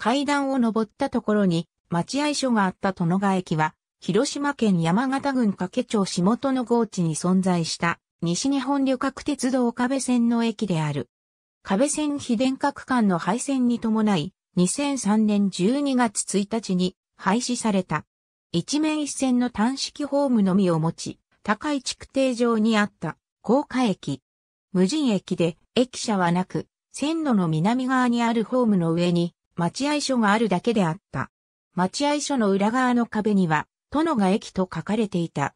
階段を登ったところに、待合所があった殿川駅は、広島県山形郡掛町下本の合地に存在した西日本旅客鉄道岡部線の駅である。壁線非電化区間の廃線に伴い、2003年12月1日に廃止された。一面一線の単式ホームのみを持ち、高い築堤上にあった高架駅。無人駅で駅舎はなく、線路の南側にあるホームの上に待合所があるだけであった。待合所の裏側の壁には、殿が駅と書かれていた。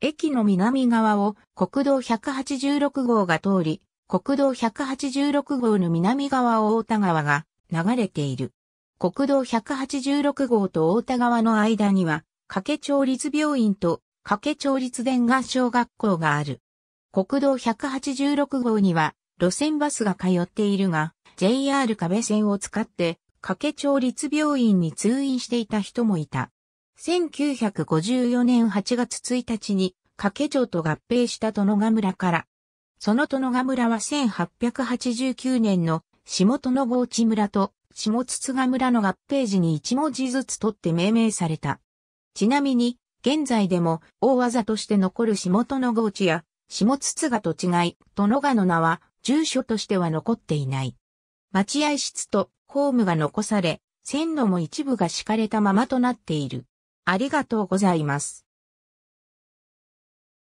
駅の南側を国道186号が通り、国道186号の南側を太田川が流れている。国道186号と太田川の間には、掛町立病院と掛町立電が小学校がある。国道186号には路線バスが通っているが、JR 壁線を使って掛け町立病院に通院していた人もいた。1954年8月1日に掛け町と合併した殿ヶ村から、その殿ヶ村は1889年の下殿郷地村と下津賀村の合併時に一文字ずつ取って命名された。ちなみに、現在でも大技として残る下殿郷地や下津賀と違い、殿賀の名は住所としては残っていない。待合室とホームが残され、線路も一部が敷かれたままとなっている。ありがとうございます。